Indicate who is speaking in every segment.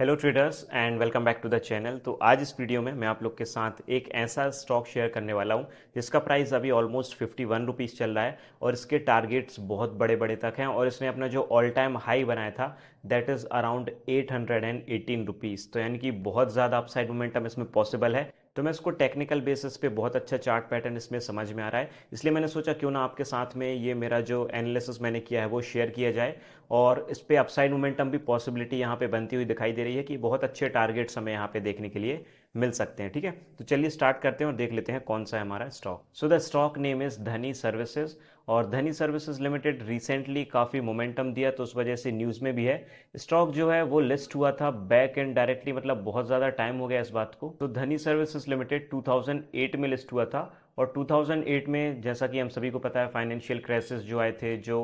Speaker 1: hello traders and welcome back to the channel तो आज इस वीडियो में मैं आप लोग के साथ एक ऐसा स्टॉक शेयर करने वाला हूं जिसका प्राइस अभी ऑलमोस्ट फिफ्टी वन रुपीज़ चल रहा है और इसके टारगेट्स बहुत बड़े बड़े तक हैं और इसने अपना जो ऑल टाइम हाई बनाया था that is around eight hundred and eighteen rupees तो यानी कि बहुत ज़्यादा अपसाइड मोमेंटम इसमें पॉसिबल है तो मैं इसको टेक्निकल बेसिस पे बहुत अच्छा चार्ट पैटर्न इसमें समझ में आ रहा है इसलिए मैंने सोचा क्यों ना आपके साथ में ये मेरा जो एनालिसिस मैंने किया है वो शेयर किया जाए और इस पर अपसाइड मोमेंटम भी पॉसिबिलिटी यहाँ पे बनती हुई दिखाई दे रही है कि बहुत अच्छे टारगेट्स हमें यहाँ पे देखने के लिए मिल सकते हैं ठीक है तो चलिए स्टार्ट करते हैं और देख लेते हैं कौन सा है हमारा stock so the stock name is Dhani services और धनी सर्विसेज लिमिटेड रिसेंटली काफ़ी मोमेंटम दिया तो उस वजह से न्यूज़ में भी है स्टॉक जो है वो लिस्ट हुआ था बैक एंड डायरेक्टली मतलब बहुत ज़्यादा टाइम हो गया इस बात को तो धनी सर्विसेज लिमिटेड 2008 में लिस्ट हुआ था और 2008 में जैसा कि हम सभी को पता है फाइनेंशियल क्राइसिस जो आए थे जो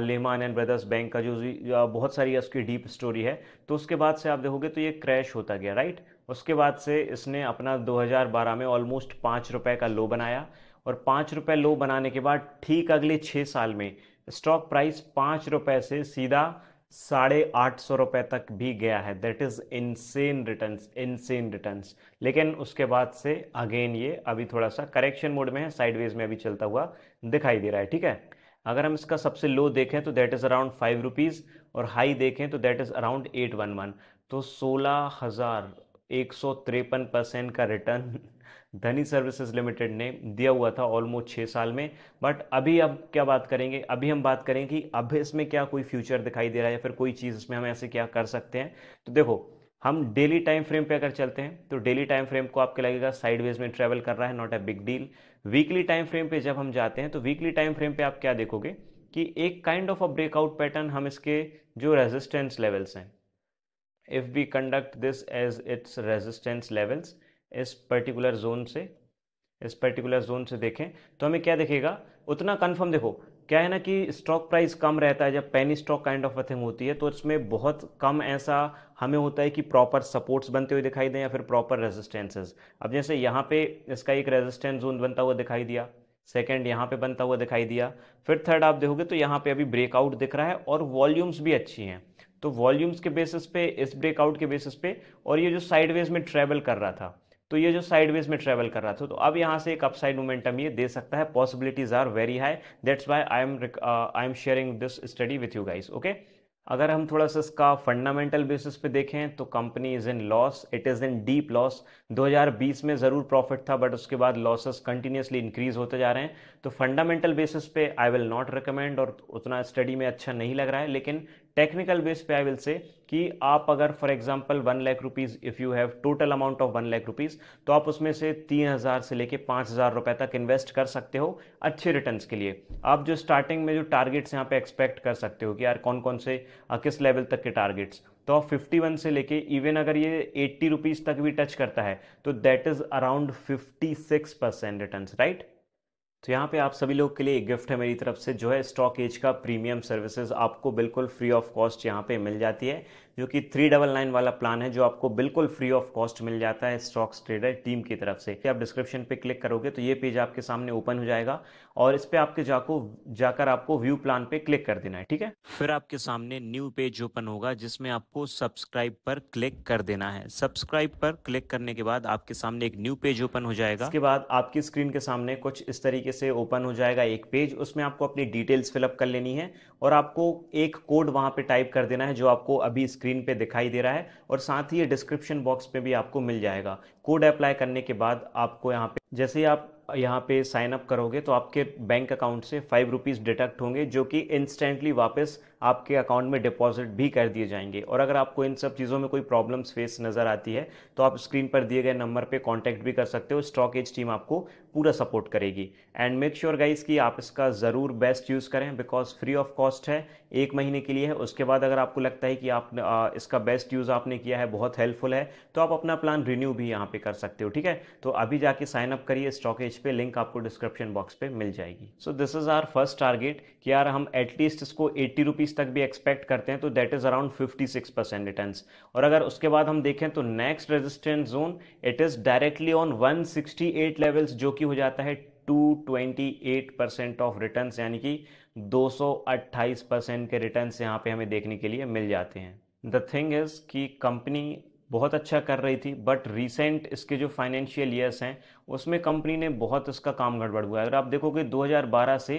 Speaker 1: लेमान एंड ब्रदर्स बैंक का जो बहुत सारी उसकी डीप स्टोरी है तो उसके बाद से आप देखोगे तो ये क्रैश होता गया राइट उसके बाद से इसने अपना 2012 में ऑलमोस्ट पाँच रुपये का लो बनाया और पाँच रुपये लो बनाने के बाद ठीक अगले छः साल में स्टॉक प्राइस पाँच रुपये से सीधा साढ़े आठ सौ रुपये तक भी गया है that is insane return insane return लेकिन उसके बाद से अगेन ये अभी थोड़ा सा करेक्शन मोड में है साइडवेज में अभी चलता हुआ दिखाई दे रहा है ठीक है अगर हम इसका सबसे लो देखें तो that is around five rupees और हाई देखें तो that is around eight one one तो सोलह हज़ार एक परसेंट का रिटर्न धनी सर्विसेज लिमिटेड ने दिया हुआ था ऑलमोस्ट छः साल में बट अभी अब क्या बात करेंगे अभी हम बात करेंगे कि अब इसमें क्या कोई फ्यूचर दिखाई दे रहा है या फिर कोई चीज़ इसमें हम ऐसे क्या कर सकते हैं तो देखो हम डेली टाइम फ्रेम पे अगर चलते हैं तो डेली टाइम फ्रेम को आपके लगेगा साइडवेज में ट्रेवल कर रहा है not a big deal weekly time frame पे जब हम जाते हैं तो वीकली टाइम फ्रेम पे आप क्या देखोगे कि एक kind of a breakout pattern हम इसके जो रेजिस्टेंस लेवल्स हैं if we conduct this as its resistance levels इस पर्टिकुलर जोन से इस पर्टिकुलर जोन से देखें तो हमें क्या देखेगा उतना कंफर्म देखो क्या है ना कि स्टॉक प्राइस कम रहता है जब penny stock kind of a thing होती है तो इसमें बहुत कम ऐसा हमें होता है कि प्रॉपर सपोर्ट्स बनते हुए दिखाई दें या फिर प्रॉपर रेजिस्टेंसेस अब जैसे यहाँ पे इसका एक रेजिस्टेंस जोन बनता हुआ दिखाई दिया सेकेंड यहाँ पे बनता हुआ दिखाई दिया फिर थर्ड आप देखोगे तो यहाँ पे अभी ब्रेकआउट दिख रहा है और वॉल्यूम्स भी अच्छी हैं तो वॉल्यूम्स के बेसिस पे इस ब्रेकआउट के बेसिस पे और ये जो साइडवेज में ट्रेवल कर रहा था तो ये जो साइडवेज में ट्रेवल कर रहा था तो अब यहाँ से एक अपसाइड मोमेंटम ये दे सकता है possibilities are very high that's why I am I am sharing this study with you guys okay अगर हम थोड़ा सा इसका फंडामेंटल बेसिस पे देखें तो company is in loss it is in deep loss 2020 में ज़रूर प्रॉफिट था बट उसके बाद लॉसेस कंटिन्यूसली इंक्रीज होते जा रहे हैं तो फंडामेंटल बेसिस पे आई विल नॉट रिकमेंड और उतना स्टडी में अच्छा नहीं लग रहा है लेकिन टेक्निकल बेस पे आई विल से कि आप अगर for example one lakh rupees if you have total amount of one lakh rupees तो आप उसमें से तीन हज़ार से लेके पाँच हज़ार रुपये तक इन्वेस्ट कर सकते हो अच्छे रिटर्न्स के लिए आप जो स्टार्टिंग में जो टारगेट्स यहाँ पे एक्सपेक्ट कर सकते हो कि यार कौन कौन से किस लेवल तक के टारगेट्स तो आप वन से लेके इवन अगर ये एट्टी रुपीज़ तक भी टच करता है तो that is around six percent return right तो यहाँ पे आप सभी लोग के लिए एक गिफ्ट है मेरी तरफ से जो है स्टॉक एज का प्रीमियम सर्विसेज आपको बिल्कुल फ्री ऑफ कॉस्ट यहाँ पे मिल जाती है जो कि थ्री डबल नाइन वाला प्लान है जो आपको बिल्कुल फ्री ऑफ कॉस्ट मिल जाता है स्टॉक्स ट्रेडर टीम की तरफ से आप डिस्क्रिप्शन पे क्लिक करोगे तो ये पेज आपके सामने ओपन हो जाएगा और इस पे आपके जाको जाकर आपको व्यू प्लान पे क्लिक कर देना है ठीक है फिर आपके सामने न्यू पेज ओपन होगा जिसमें आपको सब्सक्राइब पर क्लिक कर देना है सब्सक्राइब पर क्लिक करने के बाद आपके सामने एक न्यू पेज ओपन हो जाएगा उसके बाद आपकी स्क्रीन के सामने कुछ इस तरीके से ओपन हो जाएगा एक पेज उसमें आपको अपनी डिटेल्स फिलअप कर लेनी है और आपको एक कोड वहां पर टाइप कर देना है जो आपको अभी स्क्रीन पे दिखाई दे रहा है और साथ ही ये डिस्क्रिप्शन बॉक्स पे भी आपको मिल जाएगा कोड अप्लाई करने के बाद आपको यहाँ पे जैसे ही आप यहाँ पे साइन अप करोगे तो आपके बैंक अकाउंट से फाइव रुपीज़ डिटेक्ट होंगे जो कि इंस्टेंटली वापस आपके अकाउंट में डिपॉजिट भी कर दिए जाएंगे और अगर आपको इन सब चीज़ों में कोई प्रॉब्लम्स फेस नज़र आती है तो आप स्क्रीन पर दिए गए नंबर पर कॉन्टैक्ट भी कर सकते हो स्टॉक एज टीम आपको पूरा सपोर्ट करेगी एंड मेक श्योर गाइज कि आप इसका ज़रूर बेस्ट यूज़ करें बिकॉज फ्री ऑफ कॉस्ट है एक महीने के लिए है उसके बाद अगर आपको लगता है कि आप इसका बेस्ट यूज़ आपने किया है बहुत हेल्पफुल है तो आप अपना प्लान रिन्यू भी यहाँ पे कर सकते हो ठीक है तो अभी जाके साइन अप करिए स्टॉक एज पे लिंक आपको डिस्क्रिप्शन बॉक्स पे मिल जाएगी so this is our first target कि यार हम एटलीस्ट इसको एट्टी रुपीज़ 2030 तक भी एक्सपेक्ट करते हैं तो that is around 56 percent return और अगर उसके बाद हम देखें तो next resistance zone it is directly on 168 levels जो कि हो जाता है 228 परसेंट ऑफ रिटर्न यानी कि 228 परसेंट के रिटर्न यहाँ पे हमें देखने के लिए मिल जाते हैं द थिंग इज़ कि कंपनी बहुत अच्छा कर रही थी बट रिसेंट इसके जो फाइनेंशियल ईयर्स हैं उसमें कंपनी ने बहुत इसका काम गड़बड़ हुआ है अगर आप देखोगे 2012 से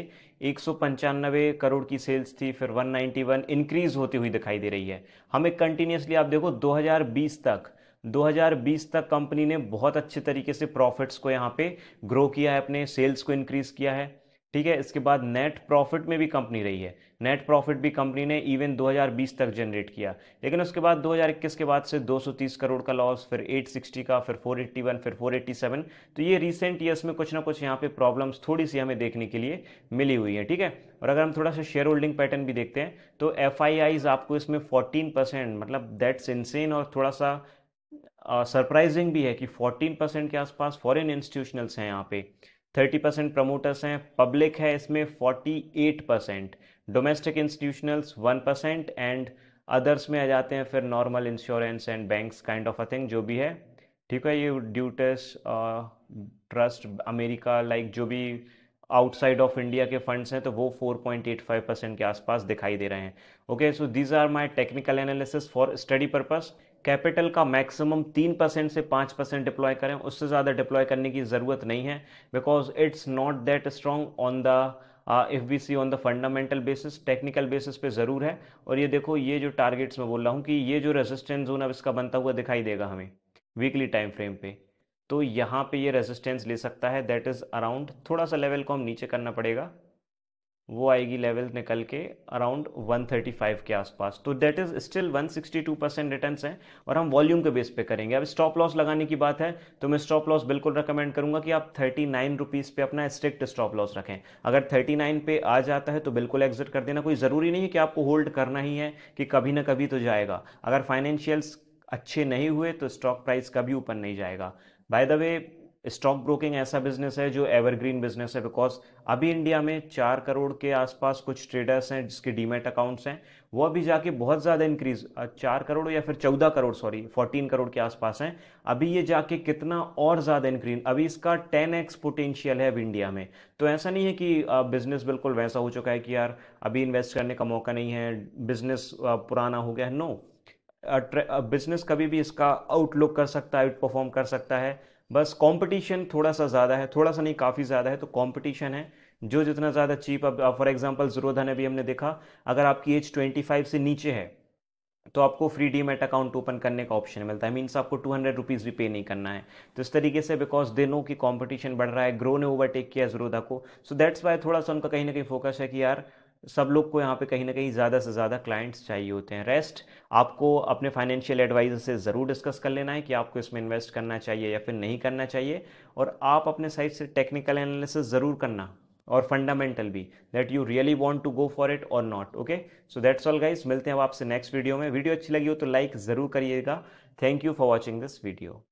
Speaker 1: एक करोड़ की सेल्स थी फिर 191 इंक्रीज होती हुई दिखाई दे रही है हमें कंटिन्यूसली आप देखो 2020 तक 2020 तक कंपनी ने बहुत अच्छे तरीके से प्रॉफिट्स को यहाँ पे ग्रो किया है अपने सेल्स को इंक्रीज़ किया है ठीक है इसके बाद नेट प्रॉफिट में भी कंपनी रही है नेट प्रॉफिट भी कंपनी ने इवन 2020 तक जनरेट किया लेकिन उसके बाद 2021 के बाद से 230 करोड़ का लॉस फिर 860 का फिर 481 फिर 487 तो ये रिसेंट ईयर्स में कुछ ना कुछ यहाँ पे प्रॉब्लम्स थोड़ी सी हमें देखने के लिए मिली हुई है ठीक है और अगर हम थोड़ा सा शेयर होल्डिंग पैटर्न भी देखते हैं तो एफ आपको इसमें फोर्टीन मतलब दैट्स इनसेन और थोड़ा सा सरप्राइजिंग uh, भी है कि 14 परसेंट के आसपास फॉरेन इंस्टीट्यूशनल्स हैं यहाँ पे थर्टी परसेंट प्रमोटर्स हैं पब्लिक है इसमें forty eight percent domestic institutionals one percent and others में आ जाते हैं फिर normal insurance and banks kind of a thing जो भी है ठीक है ये ड्यूटस ट्रस्ट अमेरिका लाइक जो भी आउटसाइड ऑफ इंडिया के फंड्स हैं तो वो 4.85 परसेंट के आसपास दिखाई दे रहे हैं okay so these are my technical analysis for study purpose capital का मैक्सिमम तीन परसेंट से पाँच परसेंट डिप्लॉय करें उससे ज़्यादा डिप्लॉय करने की ज़रूरत नहीं है because it's not that strong on the if B C on the fundamental basis technical basis पे ज़रूर है और ये देखो ये जो टारगेट्स मैं बोल रहा हूँ कि ये जो रेजिस्टेंस जोन अब इसका बनता हुआ दिखाई देगा हमें वीकली टाइम फ्रेम पे तो यहाँ पे ये रेजिस्टेंस ले सकता है दैट इज़ अराउंड थोड़ा सा लेवल को हम नीचे करना पड़ेगा वो आएगी लेवल निकल के अराउंड 135 के आसपास तो that is still 162 percent return है और हम वॉल्यूम के बेस पे करेंगे अब स्टॉप लॉस लगाने की बात है तो मैं स्टॉप लॉस बिल्कुल रिकमेंड करूंगा कि आप थर्टी नाइन रुपीज़ पे अपना स्ट्रिक्ट स्टॉप लॉस रखें अगर थर्टी नाइन पे आ जाता है तो बिल्कुल एग्जिट कर देना कोई ज़रूरी नहीं है कि आपको होल्ड करना ही है कि कभी ना कभी तो जाएगा अगर फाइनेंशियल्स अच्छे नहीं हुए तो स्टॉक प्राइस कभी ऊपर नहीं जाएगा by the way stock broking ऐसा बिजनेस है जो एवरग्रीन बिजनेस है बिकॉज अभी इंडिया में चार करोड़ के आसपास कुछ ट्रेडर्स हैं जिसके डीमेट अकाउंट्स हैं वो अभी जाके बहुत ज़्यादा इंक्रीज चार करोड़ या फिर चौदह करोड़ सॉरी फोर्टीन करोड़ के आसपास हैं अभी ये जाके कितना और ज़्यादा इंक्रीज अभी इसका टेन एक्स पोटेंशियल है अब इंडिया में तो ऐसा नहीं है कि बिजनेस बिल्कुल वैसा हो चुका है कि यार अभी इन्वेस्ट करने का मौका नहीं है बिजनेस पुराना हो गया है नो बिजनेस कभी भी इसका आउटलुक कर सकता है आउट परफॉर्म कर सकता है बस कंपटीशन थोड़ा सा ज़्यादा है थोड़ा सा नहीं काफ़ी ज़्यादा है तो कंपटीशन है जो जितना ज़्यादा चीप अब फॉर एग्जांपल ने अभी हमने देखा अगर आपकी एज 25 से नीचे है तो आपको फ्री डीमेट अकाउंट ओपन करने का ऑप्शन मिलता है मीन्स आपको टू हंड्रेड रुपीज़ भी पे नहीं करना है तो इस तरीके से बिकॉज दे नो की कंपटीशन बढ़ रहा है ग्रो ने ओवरटेक किया जरोदा को सो दैट्स वाई थोड़ा सा उनका कहीं ना कहीं फोकस है कि यार सब लोग को यहाँ पे कहीं ना कहीं ज़्यादा से ज़्यादा क्लाइंट्स चाहिए होते हैं रेस्ट आपको अपने फाइनेंशियल एडवाइज़र से ज़रूर डिस्कस कर लेना है कि आपको इसमें इन्वेस्ट करना चाहिए या फिर नहीं करना चाहिए और आप अपने साइड से टेक्निकल एनालिसिस ज़रूर करना और फंडामेंटल भी that you really want to go for it और not okay so that's all guys मिलते हैं आपसे नेक्स्ट वीडियो में वीडियो अच्छी लगी हो तो लाइक ज़रूर करिएगा thank you for watching this video